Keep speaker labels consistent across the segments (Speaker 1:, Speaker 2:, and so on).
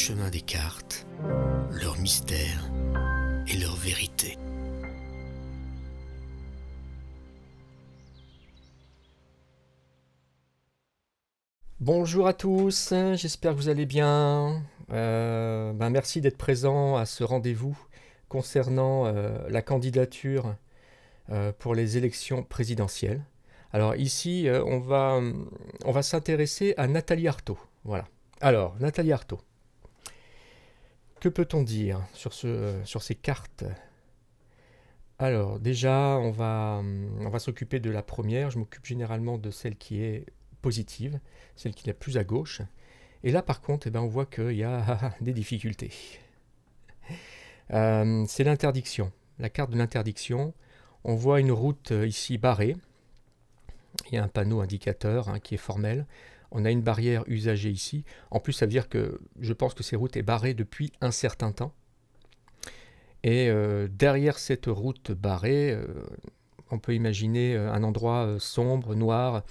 Speaker 1: chemin des cartes, leur mystère et leur vérité. Bonjour à tous, j'espère que vous allez bien. Euh, ben, merci d'être présent à ce rendez-vous concernant euh, la candidature euh, pour les élections présidentielles. Alors ici, on va, on va s'intéresser à Nathalie Arthaud. Voilà. Alors, Nathalie Arthaud, que peut-on dire sur, euh, ces cartes Alors, déjà, hum, on va, s'occuper de la première. Je m'occupe généralement de celle qui est positive, celle qui est la plus à gauche. Et là, par contre, eh ben, on voit qu'il y a des difficultés. Hum, c'est l'interdiction, la carte de l'interdiction. On voit une route euh, ici barrée. Il y a un panneau indicateur hein, qui est formel on a une barrière usagée ici. En plus, ça veut dire que je pense que ces routes est barrée depuis un certain temps. Et euh, derrière cette route barrée, euh, on peut imaginer euh, un endroit sombre, noir,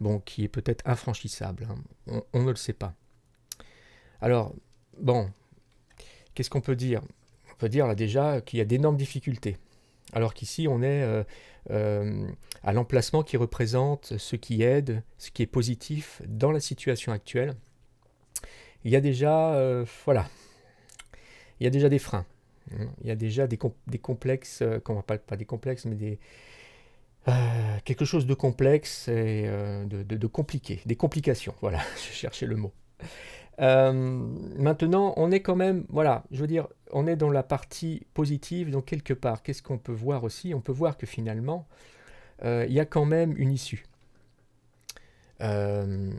Speaker 1: bon, qui est peut-être infranchissable. Hein. On, on, ne le sait pas. Alors, bon, qu'est-ce qu'on peut dire On peut dire là déjà qu'il y a d'énormes difficultés. Alors qu'ici, on est euh, euh, à l'emplacement qui représente ce qui aide, ce qui est positif dans la situation actuelle. Il y a déjà, euh, voilà, il y a déjà des freins. Il y a déjà des, complexes, des complexes, va pas, pas, des complexes, mais des, quelque chose de complexe et de, de compliqué, des complications. Voilà, je cherchais le mot. Euh, maintenant, on est quand même, voilà, je veux dire, on est dans la partie positive, donc quelque part, qu'est-ce qu'on peut voir aussi On peut voir que finalement, euh, il y a quand même une issue. Euh,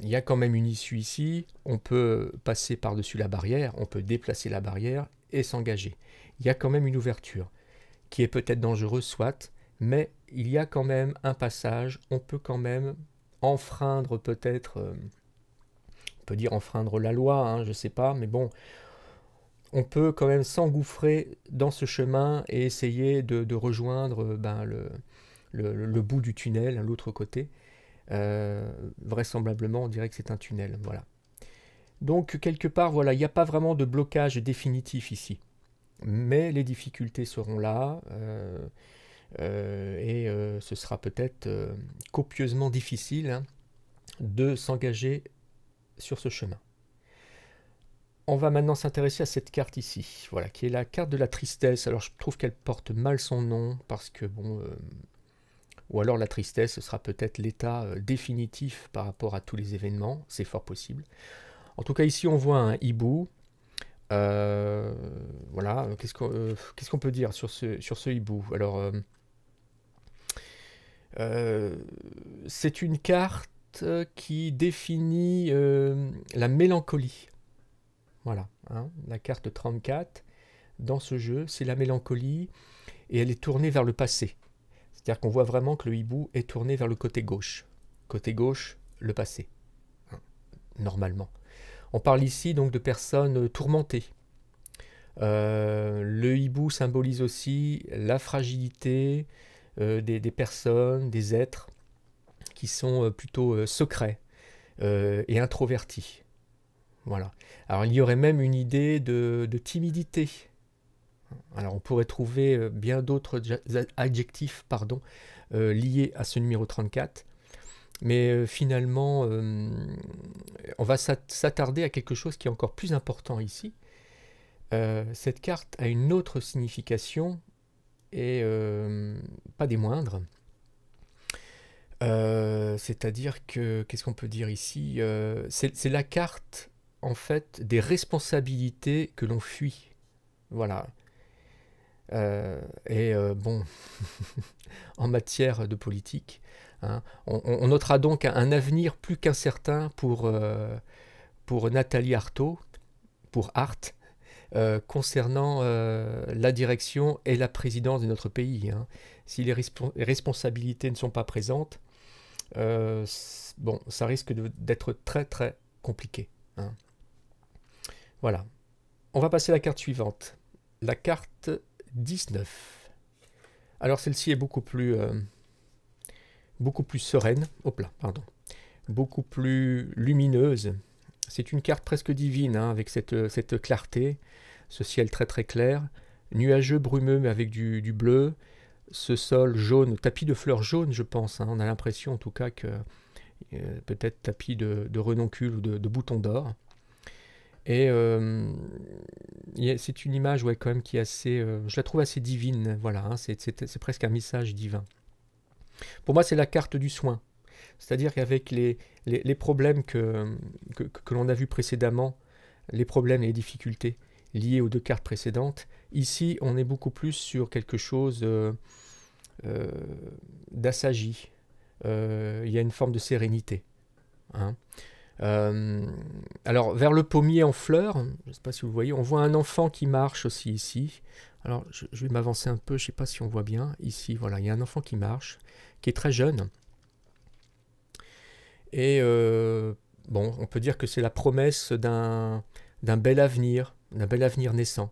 Speaker 1: il y a quand même une issue ici, on peut passer par-dessus la barrière, on peut déplacer la barrière et s'engager. Il y a quand même une ouverture, qui est peut-être dangereuse, soit, mais il y a quand même un passage, on peut quand même enfreindre peut-être on peut dire enfreindre la loi, hein, je ne sais pas, mais bon, on peut quand même s'engouffrer dans ce chemin et essayer de, rejoindre euh, ben, le, bout du tunnel, à hein, l'autre côté. Euh, vraisemblablement, on dirait que c'est un tunnel. Voilà. Donc, quelque part, voilà, il n'y a pas vraiment de blocage définitif ici. Mais les difficultés seront là. Euh, et ce sera peut-être copieusement difficile hein, de s'engager sur ce chemin. On va maintenant s'intéresser à cette carte ici, voilà, qui est la carte de la tristesse. Alors je trouve qu'elle porte mal son nom parce que bon, euh, ou alors la tristesse ce sera peut-être l'état euh, définitif par rapport à tous les événements, c'est fort possible. En tout cas ici on voit un hibou. Euh, voilà, qu'est-ce qu'on peut dire sur ce, sur ce hibou Alors c'est une carte euh, qui définit euh, la mélancolie. Voilà, hein, la carte 34 dans ce jeu, c'est la mélancolie et elle est tournée vers le passé. C'est-à-dire qu'on voit vraiment que le hibou est tourné vers le côté gauche. Côté gauche, le passé. Hein, normalement. On parle ici donc de personnes tourmentées. Euh, le hibou symbolise aussi la fragilité des personnes, des êtres sont euh, plutôt euh, secrets euh, et introvertis. Voilà. Alors il y aurait même une idée de, timidité. Alors on pourrait trouver bien d'autres adjectifs pardon, liés à ce numéro 34. Mais finalement, on va s'attarder à quelque chose qui est encore plus important ici. cette carte a une autre signification et pas des moindres. Euh, c'est-à-dire que, qu'est-ce qu'on peut dire ici euh, c'est, la carte, en fait, des responsabilités que l'on fuit. Voilà. Euh, et bon, en matière de politique, hein, on, notera donc un avenir plus qu'incertain pour, pour Nathalie Artaud, pour Art, concernant la direction et la présidence de notre pays. Hein. Si les, responsabilités ne sont pas présentes, euh, bon, ça risque d'être très très compliqué. Hein. Voilà. On va passer à la carte suivante. La carte 19. Alors celle-ci est beaucoup plus, euh, beaucoup plus sereine. Hop là, pardon. Beaucoup plus lumineuse. C'est une carte presque divine, hein, avec cette, clarté, ce ciel très très clair, nuageux, brumeux, mais avec du bleu, ce sol jaune, tapis de fleurs jaunes, je pense. Hein. On a l'impression en tout cas que euh, peut-être tapis de, renoncules ou de, boutons d'or. Et euh, c'est une image ouais, quand même qui est assez... Euh, je la trouve assez divine, voilà, hein. c'est presque un message divin. Pour moi, c'est la carte du soin. C'est-à-dire qu'avec les, problèmes que, que, que l'on a vus précédemment, les problèmes et les difficultés, lié aux deux cartes précédentes. Ici, on est beaucoup plus sur quelque chose euh, euh d'assagi. Euh, il y a une forme de sérénité. Hein. Euh, alors, vers le pommier en fleurs, je ne sais pas si vous voyez, on voit un enfant qui marche aussi ici. Alors, je, je vais m'avancer un peu, je ne sais pas si on voit bien. Ici, voilà, il y a un enfant qui marche, qui est très jeune. Et bon, on peut dire que c'est la promesse d'un bel avenir, un bel avenir naissant.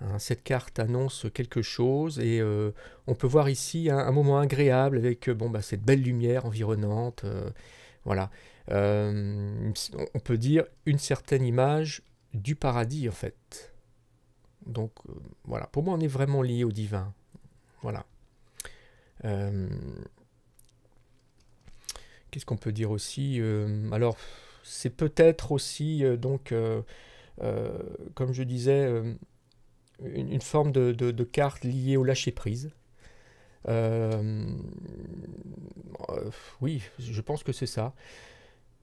Speaker 1: Hein, cette carte annonce quelque chose et euh, on peut voir ici un, moment agréable avec euh, bon, bah, cette belle lumière environnante. Euh, voilà. on peut dire une certaine image du paradis en fait. Donc voilà, pour moi on est vraiment lié au divin. Voilà. Qu'est-ce qu'on peut dire aussi Alors, c'est peut-être aussi donc euh, comme je disais, euh, une, forme de, carte liée au lâcher-prise. Euh, oui, je pense que c'est ça.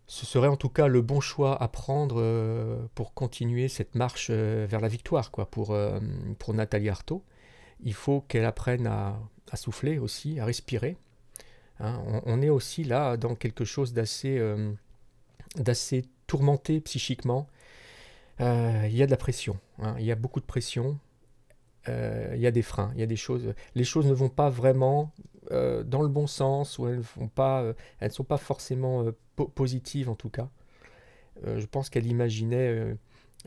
Speaker 1: Ce serait en tout cas le bon choix à prendre pour continuer cette marche vers la victoire, quoi, pour, pour Nathalie Artaud. Il faut qu'elle apprenne à, souffler aussi, à respirer. Hein. on, est aussi là dans quelque chose d'assez d'assez tourmenté psychiquement, euh, il y a de la pression. Hein. il y a beaucoup de pression. Euh, il y a des freins. Il y a des choses. Les choses ne vont pas vraiment euh, dans le bon sens ou elles ne pas. elles sont pas forcément positives en tout cas. je pense qu'elle imaginait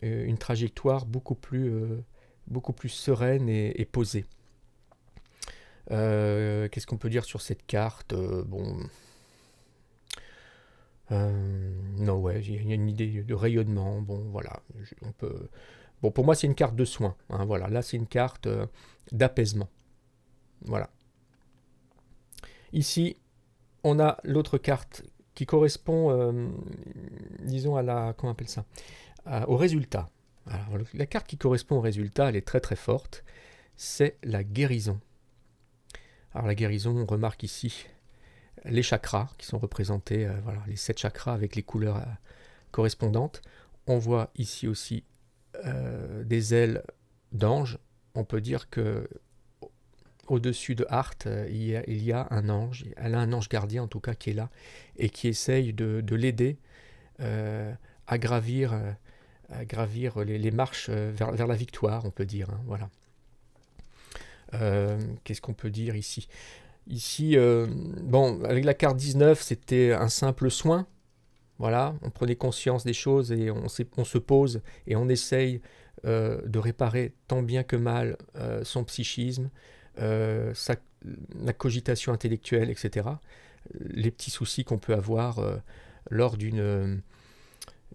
Speaker 1: une trajectoire beaucoup plus, beaucoup plus sereine et, et posée. Qu'est-ce qu'on peut dire sur cette carte Bon euh, non, ouais, il y a une idée de rayonnement. Bon, voilà, on peut. Bon, pour moi, c'est une carte de soin. Hein, voilà, là, c'est une carte euh, d'apaisement. Voilà. Ici, on a l'autre carte qui correspond, euh, disons, à la. Comment appelle ça Au résultat. la carte qui correspond au résultat, elle est très très forte. C'est la guérison. Alors, la guérison, on remarque ici les chakras qui sont représentés, euh, voilà, les sept chakras avec les couleurs euh, correspondantes. On voit ici aussi euh, des ailes d'ange. On peut dire que au-dessus de Hart, il y, a, un ange, elle a un ange gardien en tout cas qui est là et qui essaye de, l'aider à gravir, à gravir les, marches vers, la victoire, on peut dire. Hein, voilà. Qu'est-ce qu'on peut dire ici Ici, euh, bon, avec la carte 19, c'était un simple soin. Voilà, on prenait conscience des choses et on, on se pose et on essaye euh, de réparer tant bien que mal euh, son psychisme, sa, la cogitation intellectuelle, etc. Les petits soucis qu'on peut avoir lors d'une,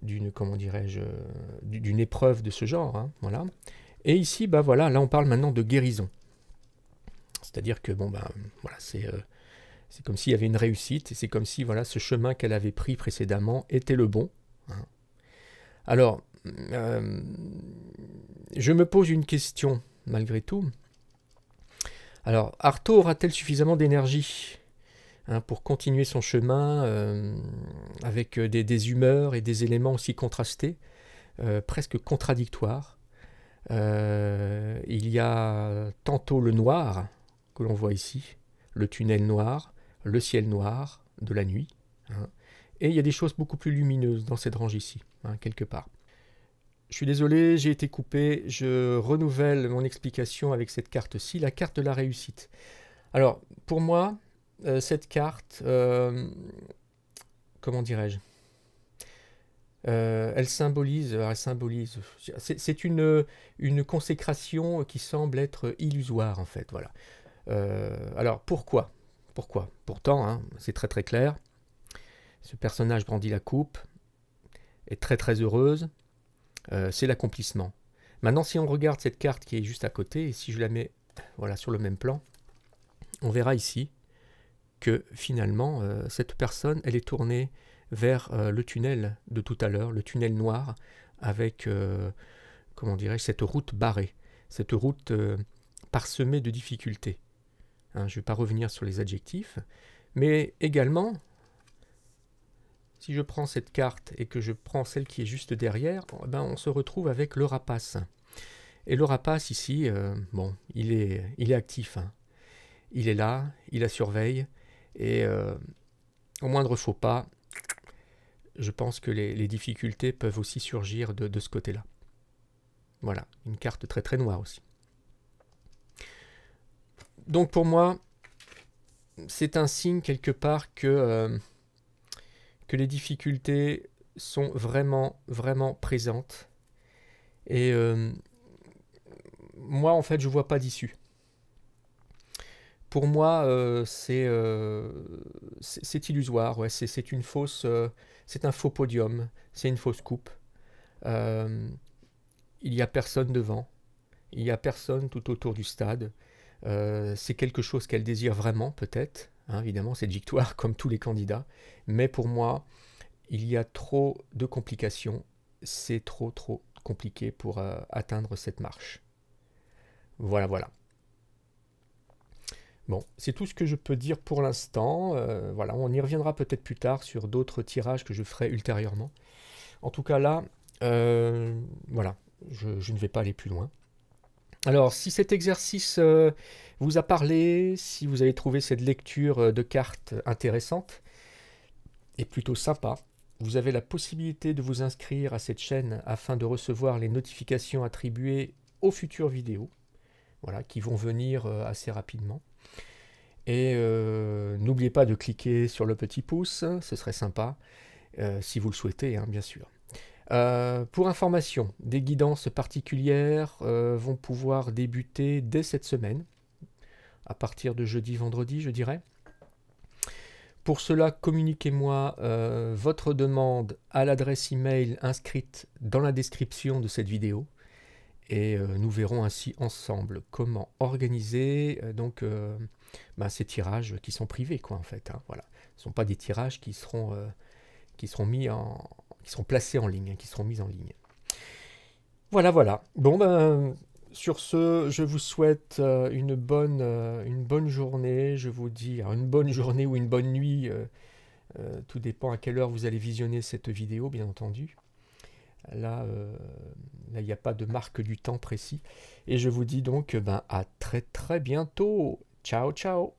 Speaker 1: d'une, comment dirais-je, d'une épreuve de ce genre. Hein, voilà. Et ici, bah voilà, là on parle maintenant de guérison. C'est-à-dire que bon ben, voilà, c'est euh, c'est comme s'il y avait une réussite et c'est comme si voilà ce chemin qu'elle avait pris précédemment était le bon. Hein. Alors euh, je me pose une question malgré tout. Alors Arto aura-t-elle suffisamment d'énergie hein, pour continuer son chemin euh, avec des, des, humeurs et des éléments aussi contrastés, presque contradictoires il y a tantôt le noir, que l'on voit ici, le tunnel noir, le ciel noir de la nuit. Hein. Et il y a des choses beaucoup plus lumineuses dans cette range ici, hein, quelque part. Je suis désolé, j'ai été coupé. Je renouvelle mon explication avec cette carte-ci, la carte de la réussite. Alors, pour moi, euh, cette carte, euh, comment dirais-je euh, elle symbolise, elle symbolise. C'est une, une consécration qui semble être illusoire en fait. Voilà. Euh, alors pourquoi Pourquoi Pourtant, hein, c'est très très clair. Ce personnage brandit la coupe, est très très heureuse. Euh, c'est l'accomplissement. Maintenant, si on regarde cette carte qui est juste à côté, et si je la mets voilà, sur le même plan, on verra ici que finalement, euh, cette personne, elle est tournée vers le tunnel de tout à l'heure, le tunnel noir, avec, comment dirais cette route barrée, cette route parsemée de difficultés. Hein, je ne vais pas revenir sur les adjectifs. Mais également, si je prends cette carte et que je prends celle qui est juste derrière, eh ben on se retrouve avec le rapace. Et le rapace ici, euh, bon, il est, il est actif. Hein. Il est là, il la surveille. Et euh, au moindre faux pas, je pense que les, difficultés peuvent aussi surgir de ce côté-là. Voilà, une carte très très noire aussi donc pour moi, c'est un signe quelque part que, euh, les difficultés sont vraiment, vraiment présentes. Et euh, moi, en fait, je ne vois pas d'issue. Pour moi, euh, c'est illusoire. C'est une fausse, c'est un faux podium. C'est une fausse coupe. il n'y a personne devant. Il n'y a personne tout autour du stade. Euh, c'est quelque chose qu'elle désire vraiment, peut-être, hein, évidemment, cette victoire, comme tous les candidats. Mais pour moi, il y a trop de complications. C'est trop, trop compliqué pour euh, atteindre cette marche. Voilà, voilà. Bon, c'est tout ce que je peux dire pour l'instant. Euh, voilà, on y reviendra peut-être plus tard sur d'autres tirages que je ferai ultérieurement. En tout cas, là, voilà, je, ne vais pas aller plus loin. Alors, si cet exercice euh, vous a parlé, si vous avez trouvé cette lecture euh, de cartes intéressante et plutôt sympa, vous avez la possibilité de vous inscrire à cette chaîne afin de recevoir les notifications attribuées aux futures vidéos, voilà, qui vont venir euh, assez rapidement. Et n'oubliez pas de cliquer sur le petit pouce, ce serait sympa, si vous le souhaitez, hein, bien sûr. Euh, pour information, des guidances particulières euh, vont pouvoir débuter dès cette semaine, à partir de jeudi, vendredi, je dirais. Pour cela, communiquez-moi euh, votre demande à l'adresse email inscrite dans la description de cette vidéo et nous verrons ainsi ensemble comment organiser donc ben, ces tirages qui sont privés quoi en fait. Hein, voilà, ce ne sont pas des tirages qui seront qui seront mis en, qui seront placés en ligne, hein, qui seront mises en ligne. Voilà, voilà. Bon, ben, sur ce, je vous souhaite euh, une, bonne, euh, une bonne journée. Je vous dis hein, une bonne journée ou une bonne nuit. Euh, tout dépend à quelle heure vous allez visionner cette vidéo, bien entendu. Là, là il n'y a pas de marque du temps précis. Et je vous dis donc ben, à très très bientôt. Ciao, ciao